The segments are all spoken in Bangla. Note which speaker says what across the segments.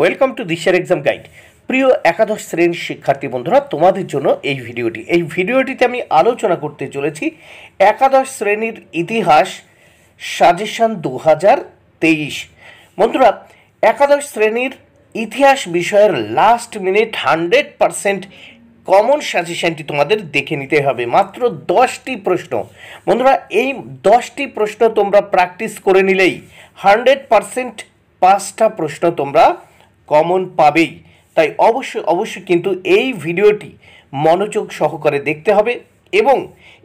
Speaker 1: ওয়েলকাম টু দিশার এক্সাম গাইড প্রিয় একাদশ শ্রেণীর শিক্ষার্থী বন্ধুরা তোমাদের জন্য এই ভিডিওটি এই ভিডিওটিতে আমি আলোচনা করতে চলেছি একাদশ শ্রেণীর ইতিহাস সাজেশন দু হাজার তেইশ বন্ধুরা একাদশ শ্রেণীর ইতিহাস বিষয়ের last minute hundred percent common সাজেশনটি তোমাদের দেখে নিতে হবে মাত্র দশটি প্রশ্ন বন্ধুরা এই দশটি প্রশ্ন তোমরা প্র্যাকটিস করে নিলেই হান্ড্রেড পারসেন্ট পাঁচটা প্রশ্ন তোমরা কমন পাবেই তাই অবশ্যই অবশ্যই কিন্তু এই ভিডিওটি মনোযোগ সহকারে দেখতে হবে এবং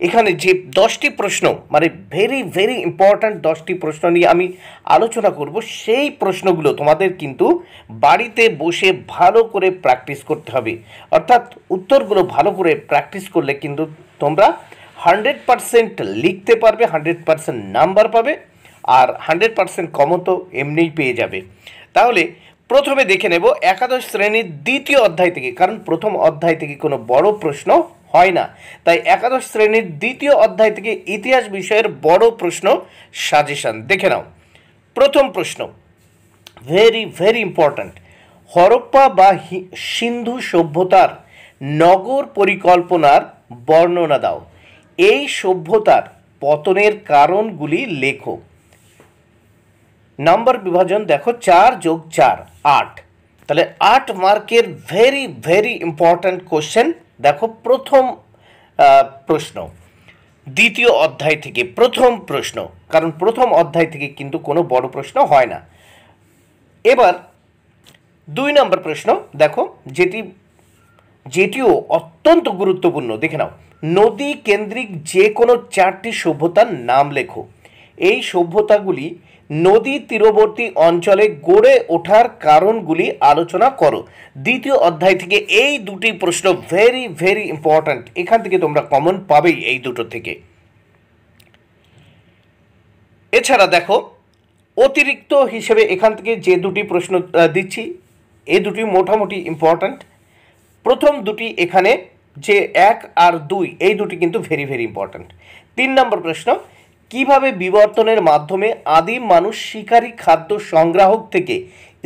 Speaker 1: এখানে যে দশটি প্রশ্ন মানে ভেরি ভেরি ইম্পর্ট্যান্ট দশটি প্রশ্ন নিয়ে আমি আলোচনা করব সেই প্রশ্নগুলো তোমাদের কিন্তু বাড়িতে বসে ভালো করে প্র্যাকটিস করতে হবে অর্থাৎ উত্তরগুলো ভালো করে প্র্যাকটিস করলে কিন্তু তোমরা হান্ড্রেড পারসেন্ট লিখতে পারবে হান্ড্রেড পারসেন্ট নাম্বার পাবে আর হান্ড্রেড পারসেন্ট কমও তো এমনিই পেয়ে যাবে তাহলে প্রথমে দেখে নেব একাদশ শ্রেণীর দ্বিতীয় অধ্যায় থেকে কারণ প্রথম অধ্যায় থেকে কোনো বড় প্রশ্ন হয় না তাই একাদশ শ্রেণীর দ্বিতীয় অধ্যায় থেকে ইতিহাস বিষয়ের বড় প্রশ্ন সাজেশন দেখে নাও প্রথম প্রশ্ন ভেরি ভেরি ইম্পর্ট্যান্ট হরপ্পা বা সিন্ধু সভ্যতার নগর পরিকল্পনার বর্ণনা দাও এই সভ্যতার পতনের কারণগুলি লেখক নাম্বার বিভাজন দেখো চার যোগ চার আট তাহলে আট মার্কের ভেরি ভেরি ইম্পর্ট্যান্ট কোশ্চেন দেখো প্রথম প্রশ্ন দ্বিতীয় অধ্যায় থেকে প্রথম প্রশ্ন কারণ প্রথম অধ্যায় থেকে কিন্তু কোনো বড় প্রশ্ন হয় না এবার দুই নম্বর প্রশ্ন দেখো যেটি যেটিও অত্যন্ত গুরুত্বপূর্ণ দেখে নাও নদী কেন্দ্রিক যে কোনো চারটি সভ্যতার নাম লেখো এই সভ্যতাগুলি নদী তীরবর্তী অঞ্চলে গড়ে ওঠার কারণগুলি আলোচনা করো দ্বিতীয় অধ্যায় থেকে এই দুটি প্রশ্ন ভেরি ভেরি ইম্পর্ট্যান্ট এখান থেকে তোমরা কমন পাবেই এই দুটো থেকে এছাড়া দেখো অতিরিক্ত হিসেবে এখান থেকে যে দুটি প্রশ্ন দিচ্ছি এই দুটি মোটামুটি ইম্পর্ট্যান্ট প্রথম দুটি এখানে যে এক আর দুই এই দুটি কিন্তু ভেরি ভেরি ইম্পর্ট্যান্ট তিন নম্বর প্রশ্ন কিভাবে বিবর্তনের মাধ্যমে আদিম মানুষ শিকারী খাদ্য সংগ্রাহক থেকে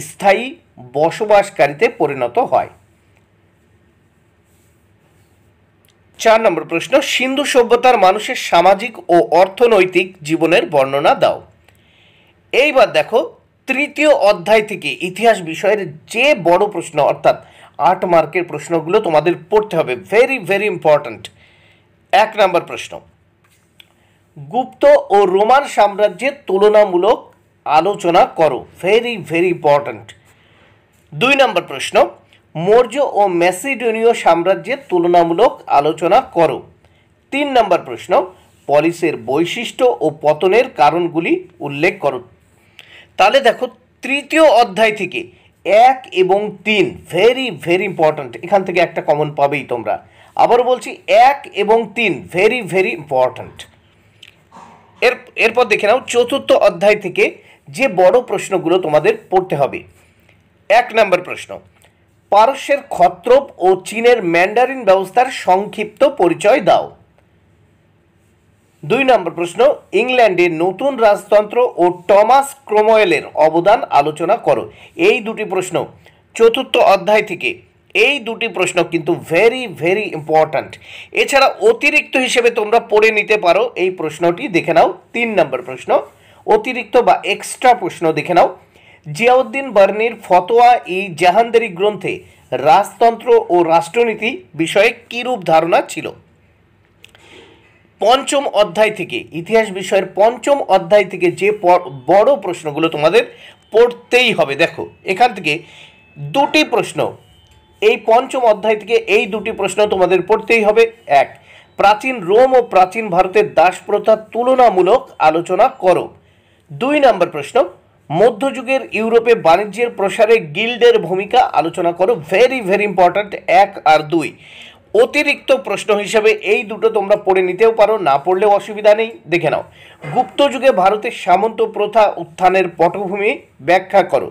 Speaker 1: স্থায়ী বসবাসকারীতে পরিণত হয় চার নম্বর প্রশ্ন সিন্ধু সভ্যতার মানুষের সামাজিক ও অর্থনৈতিক জীবনের বর্ণনা দাও এইবার দেখো তৃতীয় অধ্যায় থেকে ইতিহাস বিষয়ের যে বড় প্রশ্ন অর্থাৎ আট মার্কের প্রশ্নগুলো তোমাদের পড়তে হবে ভেরি ভেরি ইম্পর্ট্যান্ট এক নম্বর প্রশ্ন গুপ্ত ও রোমান সাম্রাজ্যের তুলনামূলক আলোচনা করো ভেরি ভেরি ইম্পর্ট্যান্ট দুই নম্বর প্রশ্ন মৌর্য ও ম্যাসিডোনীয় সাম্রাজ্যের তুলনামূলক আলোচনা করো তিন নম্বর প্রশ্ন পলিসের বৈশিষ্ট্য ও পতনের কারণগুলি উল্লেখ করো তাহলে দেখো তৃতীয় অধ্যায় থেকে এক এবং তিন ভেরি ভেরি ইম্পর্ট্যান্ট এখান থেকে একটা কমন পাবেই তোমরা আবার বলছি এক এবং তিন ভেরি ভেরি ইম্পর্ট্যান্ট এর এরপর দেখে নাও চতুর্থ অধ্যায় থেকে যে বড় প্রশ্নগুলো তোমাদের পড়তে হবে এক নম্বর প্রশ্ন পারস্যের খত্রব ও চীনের ম্যান্ডারিন ব্যবস্থার সংক্ষিপ্ত পরিচয় দাও দুই নম্বর প্রশ্ন ইংল্যান্ডে নতুন রাজতন্ত্র ও টমাস ক্রোময়েলের অবদান আলোচনা করো এই দুটি প্রশ্ন চতুর্থ অধ্যায় থেকে এই দুটি প্রশ্ন কিন্তু ভেরি ভেরি ইম্পর্ট্যান্ট এছাড়া অতিরিক্ত হিসেবে তোমরা পড়ে নিতে পারো এই প্রশ্নটি দেখে নাও তিন নম্বর প্রশ্ন অতিরিক্ত বা এক্সট্রা প্রশ্ন দেখে নাও জিয়াউদ্দিন বার্নির ফতোয়া ই জাহানদারি গ্রন্থে রাজতন্ত্র ও রাষ্ট্রনীতি বিষয়ে কীরূপ ধারণা ছিল পঞ্চম অধ্যায় থেকে ইতিহাস বিষয়ের পঞ্চম অধ্যায় থেকে যে বড় প্রশ্নগুলো তোমাদের পড়তেই হবে দেখো এখান থেকে দুটি প্রশ্ন এই পঞ্চম অধ্যায় থেকে এই দুটি প্রশ্ন তোমাদের পড়তেই হবে এক প্রাচীন রোম ও প্রাচীন ভারতের দাস প্রথা তুলনামূলক আলোচনা করো দুই নম্বর প্রশ্ন মধ্যযুগের ইউরোপে বাণিজ্যের প্রসারে গিল্ডের ভূমিকা আলোচনা করো ভেরি ভেরি ইম্পর্ট্যান্ট এক আর দুই অতিরিক্ত প্রশ্ন হিসেবে এই দুটো তোমরা পড়ে নিতেও পারো না পড়লেও অসুবিধা নেই দেখে নাও গুপ্ত যুগে ভারতের সামন্ত প্রথা উত্থানের পটভূমি ব্যাখ্যা করো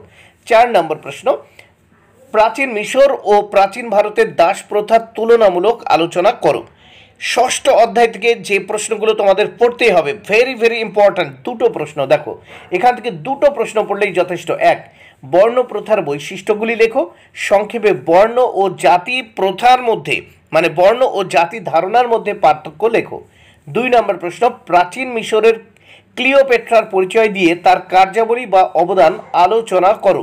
Speaker 1: চার নম্বর প্রশ্ন প্রাচীন মিশর ও প্রাচীন ভারতের দাস প্রথার তুলনামূলক আলোচনা করো ষষ্ঠ অধ্যায় থেকে যে প্রশ্নগুলো তোমাদের পড়তেই হবে ভেরি ভেরি ইম্পর্ট্যান্ট দুটো প্রশ্ন দেখো এখান থেকে দুটো প্রশ্ন পড়লেই যথেষ্ট এক বর্ণ প্রথার বৈশিষ্ট্যগুলি লেখো সংক্ষেপে বর্ণ ও জাতি প্রথার মধ্যে মানে বর্ণ ও জাতি ধারণার মধ্যে পার্থক্য লেখো দুই নম্বর প্রশ্ন প্রাচীন মিশরের ক্লিওপেট্রার পরিচয় দিয়ে তার কার্যাবলী বা অবদান আলোচনা করো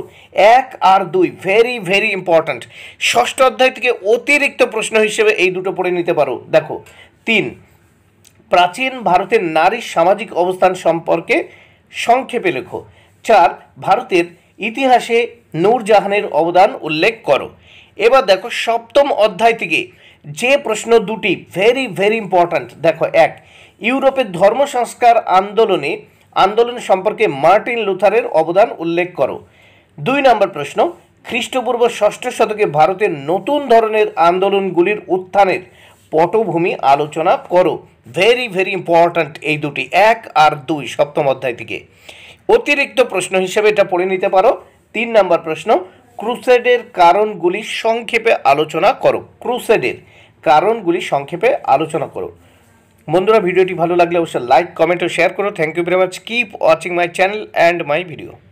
Speaker 1: এক আর দুই ভেরি ভেরি ইম্পর্ট্যান্ট ষষ্ঠ অধ্যায় থেকে অতিরিক্ত প্রশ্ন হিসেবে এই দুটো পড়ে নিতে পারো দেখো তিন প্রাচীন ভারতের নারীর সামাজিক অবস্থান সম্পর্কে সংক্ষেপে লেখো চার ভারতের ইতিহাসে নূরজাহানের অবদান উল্লেখ করো এবার দেখো সপ্তম অধ্যায় থেকে যে প্রশ্ন দুটি ভেরি ভেরি ইম্পর্ট্যান্ট দেখো এক ইউরোপের ধর্ম সংস্কার আন্দোলনে আন্দোলন সম্পর্কে মার্টিন লুথারের অবদান উল্লেখ করো দুই নম্বর প্রশ্ন খ্রিস্টপূর্ব ষষ্ঠ শতকে ভারতের নতুন ধরনের আন্দোলনগুলির উত্থানের পটভূমি আলোচনা করো ভেরি ভেরি ইম্পর্ট্যান্ট এই দুটি এক আর দুই সপ্তম অধ্যায় থেকে অতিরিক্ত প্রশ্ন হিসেবে এটা পড়ে নিতে পারো তিন নম্বর প্রশ্ন ক্রুসেডের কারণগুলি সংক্ষেপে আলোচনা করো ক্রুসেডের কারণগুলি সংক্ষেপে আলোচনা করো বন্ধুরা ভিডিওটি ভালো লাগলে অবশ্যই লাইক কমেন্ট ও শেয়ার করো thank you very much keep watching my channel and my video